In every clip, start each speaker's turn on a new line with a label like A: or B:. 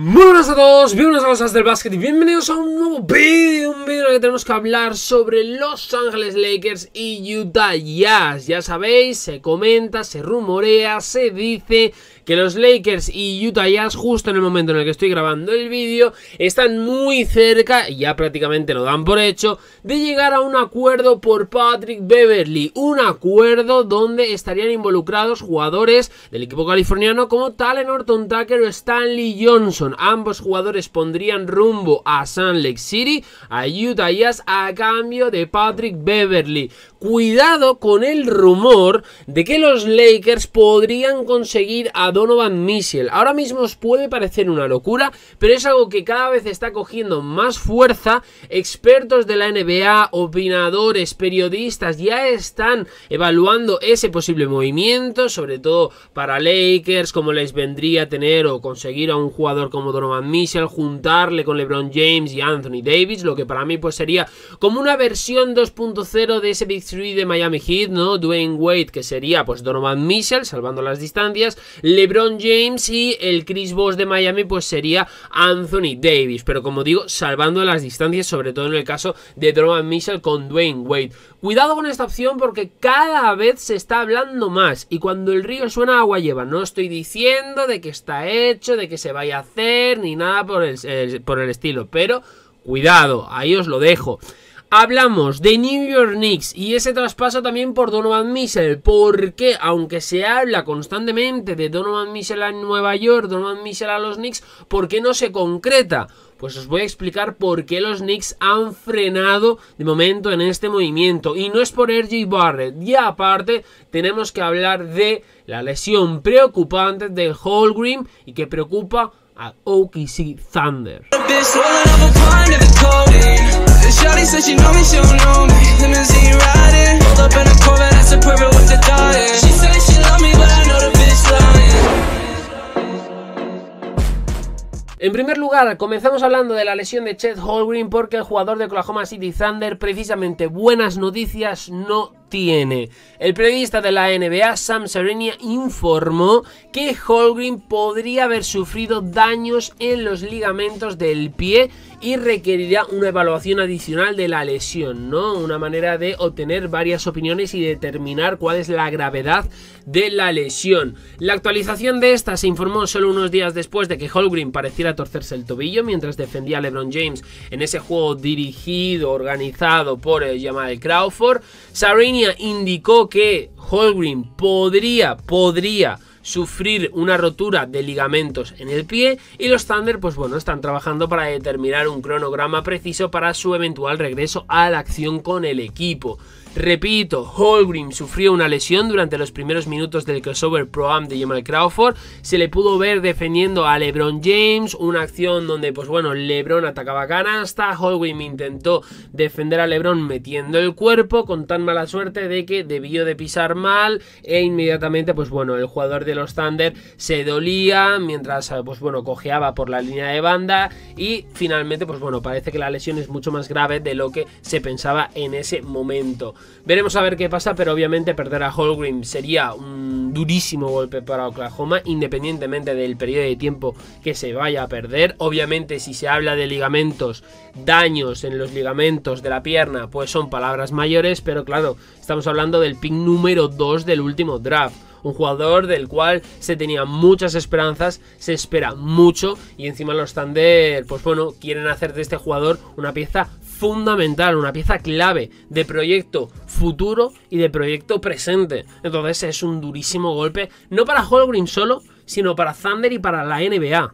A: Move! a todos, bienvenidos a los As del Básquet y bienvenidos a un nuevo vídeo, un vídeo en el que tenemos que hablar sobre Los Ángeles Lakers y Utah Jazz. Ya sabéis, se comenta, se rumorea, se dice que los Lakers y Utah Jazz, justo en el momento en el que estoy grabando el vídeo, están muy cerca, y ya prácticamente lo dan por hecho, de llegar a un acuerdo por Patrick Beverly. Un acuerdo donde estarían involucrados jugadores del equipo californiano como Talen Orton Tucker o Stanley Johnson, ambos jugadores pondrían rumbo a San Lake City, a Utah Jazz, a cambio de Patrick Beverly. Cuidado con el rumor de que los Lakers podrían conseguir a Donovan Mitchell. Ahora mismo os puede parecer una locura, pero es algo que cada vez está cogiendo más fuerza. Expertos de la NBA, opinadores, periodistas ya están evaluando ese posible movimiento, sobre todo para Lakers, como les vendría a tener o conseguir a un jugador como Donovan Michel juntarle con LeBron James y Anthony Davis, lo que para mí pues sería como una versión 2.0 de ese Big de Miami Heat, ¿no? Dwayne Wade, que sería pues Donovan Mitchell, salvando las distancias, LeBron James y el Chris Bosh de Miami pues sería Anthony Davis, pero como digo, salvando las distancias, sobre todo en el caso de Donovan Mitchell con Dwayne Wade. Cuidado con esta opción porque cada vez se está hablando más y cuando el río suena agua lleva. No estoy diciendo de que está hecho, de que se vaya a hacer, ni nada por el, por el estilo, pero cuidado, ahí os lo dejo. Hablamos de New York Knicks y ese traspaso también por Donovan Mitchell, porque aunque se habla constantemente de Donovan Mitchell a Nueva York, Donovan Mitchell a los Knicks, ¿por qué no se concreta? Pues os voy a explicar por qué los Knicks han frenado de momento en este movimiento. Y no es por RJ Barrett. Y aparte, tenemos que hablar de la lesión preocupante de Holgrim y que preocupa a OKC Thunder. En primer comenzamos hablando de la lesión de Chet Holgrim porque el jugador de Oklahoma City Thunder precisamente buenas noticias no tiene. El periodista de la NBA, Sam Serenia, informó que Holgreen podría haber sufrido daños en los ligamentos del pie y requerirá una evaluación adicional de la lesión, ¿no? Una manera de obtener varias opiniones y determinar cuál es la gravedad de la lesión. La actualización de esta se informó solo unos días después de que Holgrim pareciera torcerse el tobillo mientras defendía a LeBron James en ese juego dirigido, organizado por el eh, Jamal Crawford. sarinia indicó que Holgreen podría, podría sufrir una rotura de ligamentos en el pie y los Thunder pues bueno están trabajando para determinar un cronograma preciso para su eventual regreso a la acción con el equipo. Repito, Holgrim sufrió una lesión durante los primeros minutos del crossover Pro-Am de Jamal Crawford. Se le pudo ver defendiendo a LeBron James, una acción donde, pues bueno, LeBron atacaba canasta. Holgrim intentó defender a LeBron metiendo el cuerpo, con tan mala suerte de que debió de pisar mal. E inmediatamente, pues bueno, el jugador de los Thunder se dolía mientras, eh, pues bueno, cojeaba por la línea de banda y finalmente, pues bueno, parece que la lesión es mucho más grave de lo que se pensaba en ese momento. Veremos a ver qué pasa, pero obviamente perder a Holgrim sería un durísimo golpe para Oklahoma, independientemente del periodo de tiempo que se vaya a perder. Obviamente, si se habla de ligamentos, daños en los ligamentos de la pierna, pues son palabras mayores, pero claro, estamos hablando del pick número 2 del último draft un jugador del cual se tenía muchas esperanzas, se espera mucho y encima los Thunder, pues bueno, quieren hacer de este jugador una pieza fundamental, una pieza clave de proyecto futuro y de proyecto presente. Entonces es un durísimo golpe, no para Holgrim solo, sino para Thunder y para la NBA.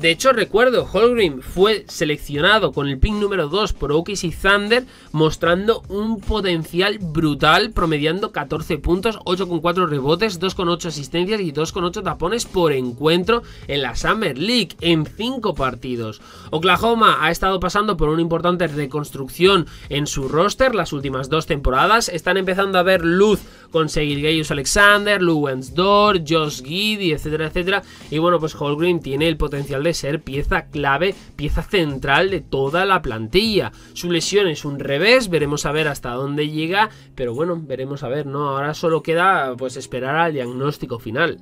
A: De hecho, recuerdo, Holgrim fue seleccionado con el pick número 2 por y Thunder, mostrando un potencial brutal, promediando 14 puntos, 8,4 rebotes, 2,8 asistencias y 2,8 tapones por encuentro en la Summer League en 5 partidos. Oklahoma ha estado pasando por una importante reconstrucción en su roster las últimas dos temporadas. Están empezando a ver luz con Gayus Alexander, luwens Dor, Josh Giddy, etcétera, etcétera. Y bueno, pues Holgrim tiene el potencial de ser pieza clave, pieza central de toda la plantilla. Su lesión es un revés, veremos a ver hasta dónde llega, pero bueno, veremos a ver, ¿no? Ahora solo queda pues esperar al diagnóstico final.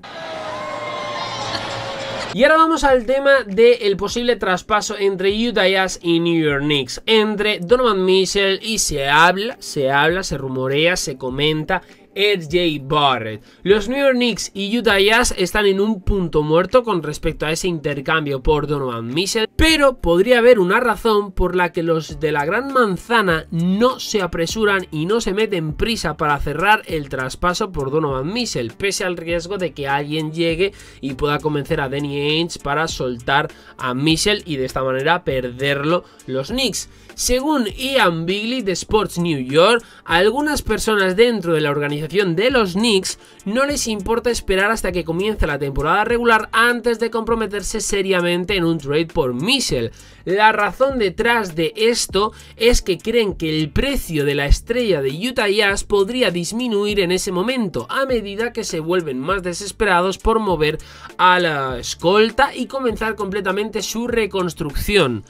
A: Y ahora vamos al tema del posible traspaso entre Utah y New York Knicks, entre Donovan Mitchell y se habla, se habla, se rumorea, se comenta RJ Barrett. Los New York Knicks y Utah Jazz están en un punto muerto con respecto a ese intercambio por Donovan Mitchell, pero podría haber una razón por la que los de la Gran Manzana no se apresuran y no se meten prisa para cerrar el traspaso por Donovan Mitchell, pese al riesgo de que alguien llegue y pueda convencer a Danny Ainge para soltar a Mitchell y de esta manera perderlo los Knicks. Según Ian Bigley de Sports New York, a algunas personas dentro de la organización de los Knicks no les importa esperar hasta que comience la temporada regular antes de comprometerse seriamente en un trade por Michel. La razón detrás de esto es que creen que el precio de la estrella de Utah Jazz podría disminuir en ese momento a medida que se vuelven más desesperados por mover a la escolta y comenzar completamente su reconstrucción.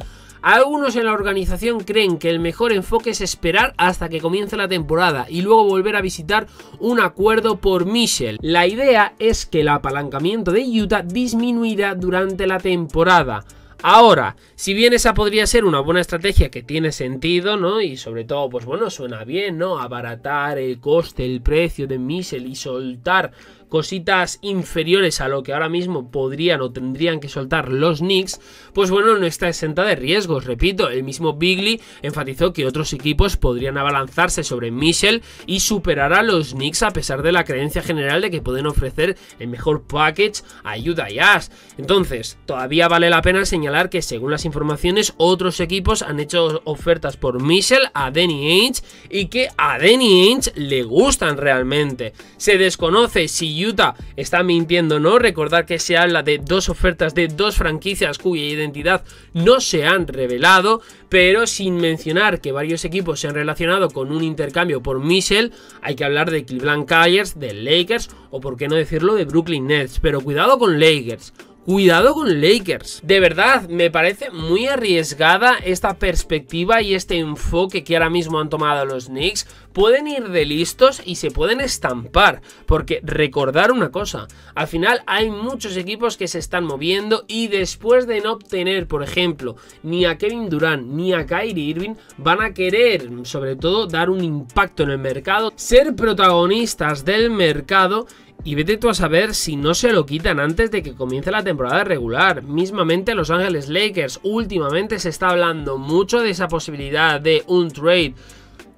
A: Algunos en la organización creen que el mejor enfoque es esperar hasta que comience la temporada y luego volver a visitar un acuerdo por Michel. La idea es que el apalancamiento de Utah disminuirá durante la temporada. Ahora, si bien esa podría ser una buena estrategia que tiene sentido, ¿no? Y sobre todo, pues bueno, suena bien, ¿no? Abaratar el coste, el precio de Michel y soltar cositas inferiores a lo que ahora mismo podrían o tendrían que soltar los Knicks, pues bueno, no está exenta de riesgos, repito, el mismo Bigley enfatizó que otros equipos podrían abalanzarse sobre Michel y superar a los Knicks a pesar de la creencia general de que pueden ofrecer el mejor package a Utah Entonces, todavía vale la pena señalar que según las informaciones, otros equipos han hecho ofertas por Michel a Danny Ainge y que a Danny Ainge le gustan realmente. Se desconoce si Utah está mintiendo, ¿no? Recordar que se habla de dos ofertas de dos franquicias cuya identidad no se han revelado, pero sin mencionar que varios equipos se han relacionado con un intercambio por Michel, hay que hablar de Cleveland Cavaliers, de Lakers o por qué no decirlo de Brooklyn Nets, pero cuidado con Lakers, Cuidado con Lakers. De verdad, me parece muy arriesgada esta perspectiva y este enfoque que ahora mismo han tomado los Knicks. Pueden ir de listos y se pueden estampar. Porque recordar una cosa, al final hay muchos equipos que se están moviendo y después de no obtener, por ejemplo, ni a Kevin Durant ni a Kyrie Irving, van a querer, sobre todo, dar un impacto en el mercado, ser protagonistas del mercado y vete tú a saber si no se lo quitan antes de que comience la temporada regular. Mismamente Los Ángeles Lakers. Últimamente se está hablando mucho de esa posibilidad de un trade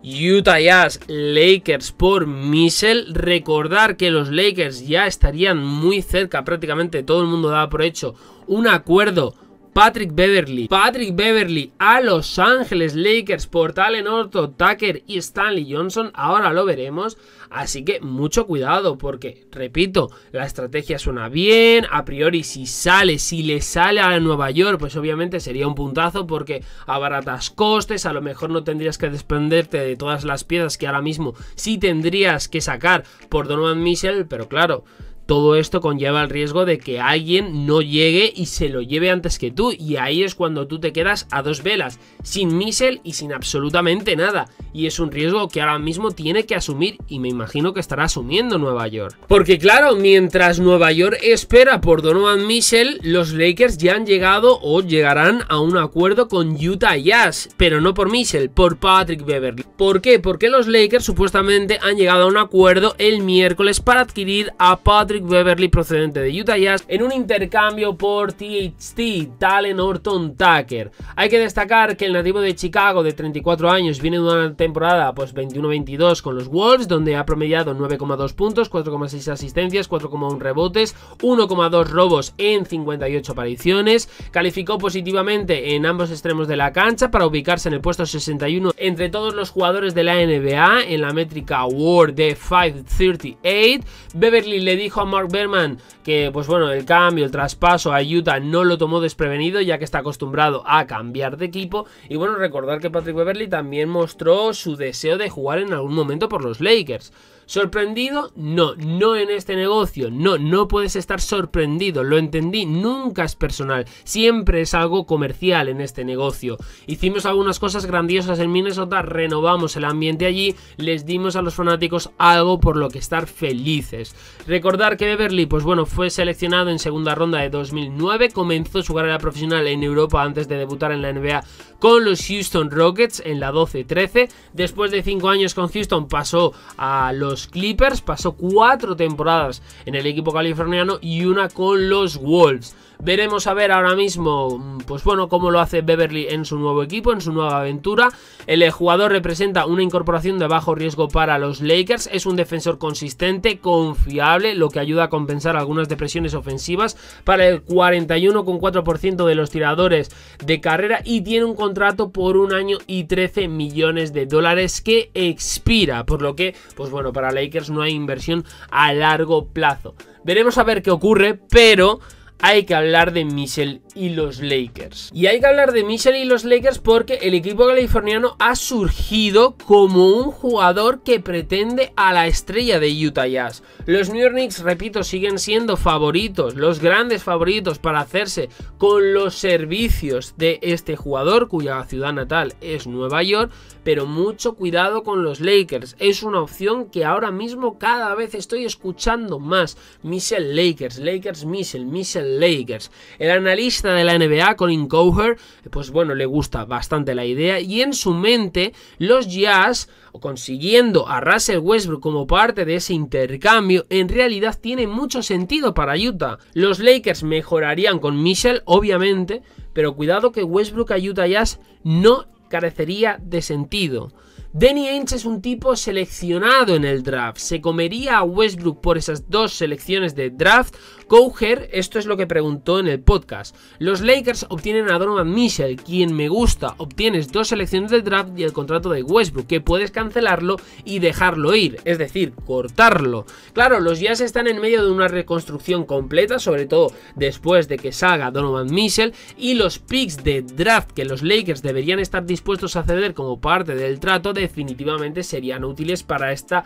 A: Utah Jazz Lakers por Michel. Recordar que los Lakers ya estarían muy cerca, prácticamente todo el mundo daba por hecho un acuerdo Patrick Beverly, Patrick Beverly a Los Angeles Lakers por Talen Orto, Tucker y Stanley Johnson, ahora lo veremos. Así que mucho cuidado porque, repito, la estrategia suena bien, a priori si sale, si le sale a Nueva York, pues obviamente sería un puntazo porque a baratas costes, a lo mejor no tendrías que desprenderte de todas las piezas que ahora mismo sí tendrías que sacar por Donovan Mitchell, pero claro todo esto conlleva el riesgo de que alguien no llegue y se lo lleve antes que tú. Y ahí es cuando tú te quedas a dos velas, sin Misel y sin absolutamente nada. Y es un riesgo que ahora mismo tiene que asumir y me imagino que estará asumiendo Nueva York. Porque claro, mientras Nueva York espera por Donovan Mitchell, los Lakers ya han llegado o llegarán a un acuerdo con Utah Jazz. Pero no por Mitchell, por Patrick Beverly. ¿Por qué? Porque los Lakers supuestamente han llegado a un acuerdo el miércoles para adquirir a Patrick Beverly procedente de Utah Jazz en un intercambio por THT, Talen Orton Tucker. Hay que destacar que el nativo de Chicago de 34 años viene de una temporada pues 21-22 con los Wolves, donde ha promediado 9,2 puntos, 4,6 asistencias, 4,1 rebotes, 1,2 robos en 58 apariciones. Calificó positivamente en ambos extremos de la cancha para ubicarse en el puesto 61 entre todos los jugadores de la NBA en la métrica World de 538. Beverly le dijo a Mark Berman, que pues bueno, el cambio, el traspaso a Utah no lo tomó desprevenido, ya que está acostumbrado a cambiar de equipo. Y bueno, recordar que Patrick Beverly también mostró su deseo de jugar en algún momento por los Lakers. ¿Sorprendido? No, no en este negocio, no, no puedes estar sorprendido, lo entendí, nunca es personal, siempre es algo comercial en este negocio. Hicimos algunas cosas grandiosas en Minnesota, renovamos el ambiente allí, les dimos a los fanáticos algo por lo que estar felices. Recordar que Beverly, pues bueno, fue seleccionado en segunda ronda de 2009, comenzó su carrera profesional en Europa antes de debutar en la NBA con los Houston Rockets en la 12-13, después de 5 años con Houston pasó a los Clippers, pasó cuatro temporadas en el equipo californiano y una con los Wolves. Veremos a ver ahora mismo, mm, pues bueno, cómo lo hace Beverly en su nuevo equipo, en su nueva aventura. El eh, jugador representa una incorporación de bajo riesgo para los Lakers. Es un defensor consistente, confiable, lo que ayuda a compensar algunas depresiones ofensivas para el 41,4% de los tiradores de carrera y tiene un contrato por un año y 13 millones de dólares que expira. Por lo que, pues bueno, para Lakers no hay inversión a largo plazo. Veremos a ver qué ocurre, pero hay que hablar de Michel y los Lakers. Y hay que hablar de Mitchell y los Lakers porque el equipo californiano ha surgido como un jugador que pretende a la estrella de Utah Jazz. Los New York Knicks, repito, siguen siendo favoritos, los grandes favoritos para hacerse con los servicios de este jugador cuya ciudad natal es Nueva York, pero mucho cuidado con los Lakers. Es una opción que ahora mismo cada vez estoy escuchando más. Mitchell Lakers, Lakers Mitchell, Mitchell Lakers. El analista de la NBA, Colin Cowher, pues bueno, le gusta bastante la idea y en su mente los Jazz, consiguiendo a Russell Westbrook como parte de ese intercambio, en realidad tiene mucho sentido para Utah. Los Lakers mejorarían con Mitchell, obviamente, pero cuidado que Westbrook a Utah Jazz no carecería de sentido. Danny Ainge es un tipo seleccionado en el draft. ¿Se comería a Westbrook por esas dos selecciones de draft Couher, esto es lo que preguntó en el podcast. Los Lakers obtienen a Donovan Mitchell, quien me gusta. Obtienes dos selecciones del draft y el contrato de Westbrook, que puedes cancelarlo y dejarlo ir, es decir, cortarlo. Claro, los Jazz están en medio de una reconstrucción completa, sobre todo después de que salga Donovan Mitchell, y los picks de draft que los Lakers deberían estar dispuestos a ceder como parte del trato definitivamente serían útiles para esta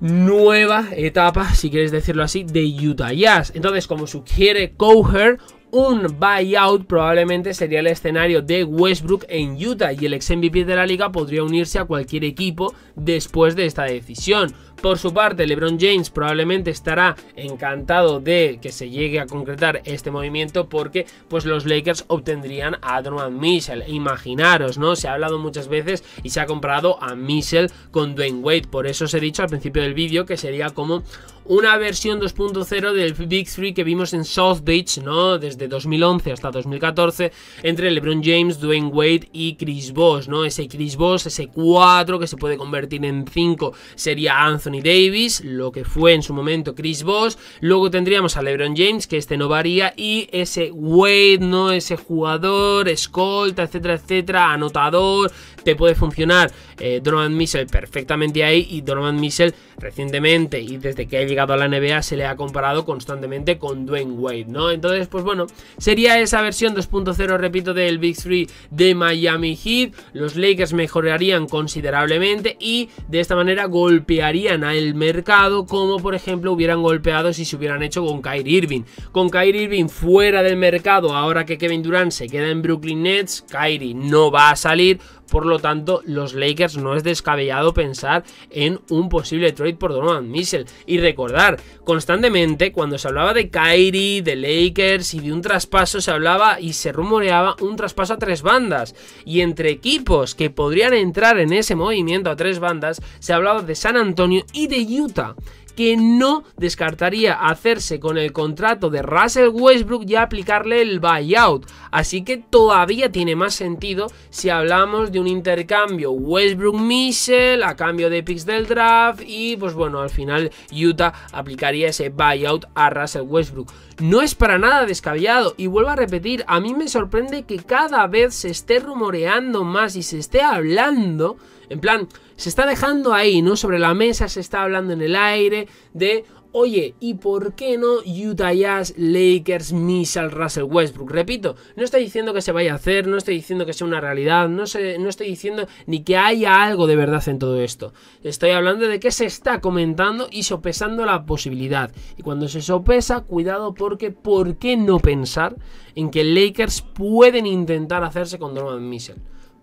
A: nueva etapa, si quieres decirlo así, de Utah Jazz. Entonces, como sugiere Coher, un buyout probablemente sería el escenario de Westbrook en Utah y el ex MVP de la liga podría unirse a cualquier equipo después de esta decisión. Por su parte, LeBron James probablemente estará encantado de que se llegue a concretar este movimiento porque pues los Lakers obtendrían a Donovan Mitchell. Imaginaros, ¿no? Se ha hablado muchas veces y se ha comprado a Mitchell con Dwayne Wade. Por eso os he dicho al principio del vídeo que sería como una versión 2.0 del Big Three que vimos en South Beach, ¿no? Desde 2011 hasta 2014, entre LeBron James, Dwayne Wade y Chris Bosh, ¿no? Ese Chris Bosh, ese 4 que se puede convertir en 5, sería Anthony Tony Davis, lo que fue en su momento Chris Bosh, luego tendríamos a LeBron James, que este no varía, y ese Wade, ¿no? Ese jugador, escolta, etcétera, etcétera, anotador, te puede funcionar eh, Donovan perfectamente ahí y Donovan Mitchell recientemente y desde que ha llegado a la NBA se le ha comparado constantemente con Dwayne Wade, ¿no? Entonces, pues bueno, sería esa versión 2.0, repito, del Big 3 de Miami Heat. Los Lakers mejorarían considerablemente y de esta manera golpearían al mercado como por ejemplo hubieran golpeado si se hubieran hecho con Kyrie Irving. Con Kyrie Irving fuera del mercado ahora que Kevin Durant se queda en Brooklyn Nets, Kyrie no va a salir, por lo tanto, los Lakers no es descabellado pensar en un posible trade por Donovan Mitchell. Y recordar, constantemente cuando se hablaba de Kyrie, de Lakers y de un traspaso, se hablaba y se rumoreaba un traspaso a tres bandas. Y entre equipos que podrían entrar en ese movimiento a tres bandas, se hablaba de San Antonio y de Utah que no descartaría hacerse con el contrato de Russell Westbrook y aplicarle el buyout. Así que todavía tiene más sentido si hablamos de un intercambio Westbrook-Michel a cambio de picks del draft y pues bueno, al final Utah aplicaría ese buyout a Russell Westbrook. No es para nada descabellado y vuelvo a repetir, a mí me sorprende que cada vez se esté rumoreando más y se esté hablando en plan, se está dejando ahí, ¿no? Sobre la mesa se está hablando en el aire de, oye, ¿y por qué no Utah Jazz, Lakers, Missile, Russell Westbrook? Repito, no estoy diciendo que se vaya a hacer, no estoy diciendo que sea una realidad, no, sé, no estoy diciendo ni que haya algo de verdad en todo esto. Estoy hablando de que se está comentando y sopesando la posibilidad. Y cuando se sopesa, cuidado porque ¿por qué no pensar en que Lakers pueden intentar hacerse con Donovan Missile?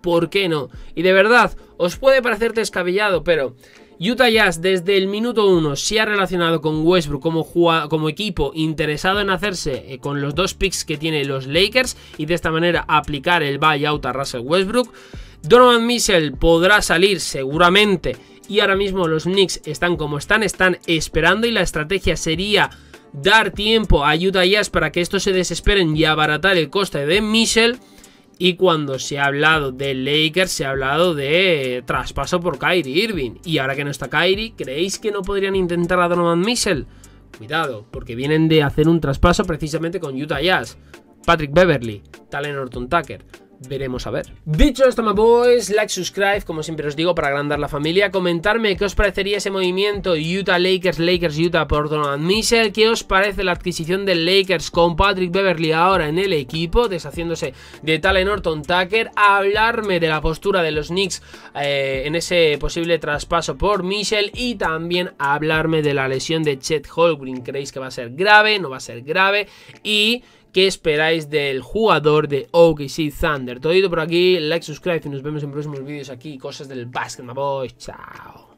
A: ¿por qué no? Y de verdad, os puede parecer descabellado, pero Utah Jazz desde el minuto 1 se ha relacionado con Westbrook como, como, equipo interesado en hacerse eh, con los dos picks que tienen los Lakers y de esta manera aplicar el buyout a Russell Westbrook. Donovan Mitchell podrá salir seguramente y ahora mismo los Knicks están como están, están esperando y la estrategia sería dar tiempo a Utah Jazz para que estos se desesperen y abaratar el coste de Mitchell. Y cuando se ha hablado de Lakers, se ha hablado de traspaso por Kyrie Irving. Y ahora que no está Kyrie, ¿creéis que no podrían intentar a Donovan Mitchell? Cuidado, porque vienen de hacer un traspaso precisamente con Utah Jazz, Patrick Beverly, Talen Orton Tucker veremos a ver. Dicho esto, my boys, like, subscribe, como siempre os digo, para agrandar la familia. Comentarme qué os parecería ese movimiento Utah Lakers, Lakers Utah por Donald Mitchell. ¿Qué os parece la adquisición de Lakers con Patrick Beverly ahora en el equipo, deshaciéndose de Talen Norton Tucker? Hablarme de la postura de los Knicks eh, en ese posible traspaso por Mitchell y también hablarme de la lesión de Chet Holgrin. ¿Creéis que va a ser grave? ¿No va a ser grave? Y qué esperáis del jugador de OKC Thunder. todo por aquí, like, subscribe y nos vemos en próximos vídeos aquí. Cosas del basketball. chau. Chao.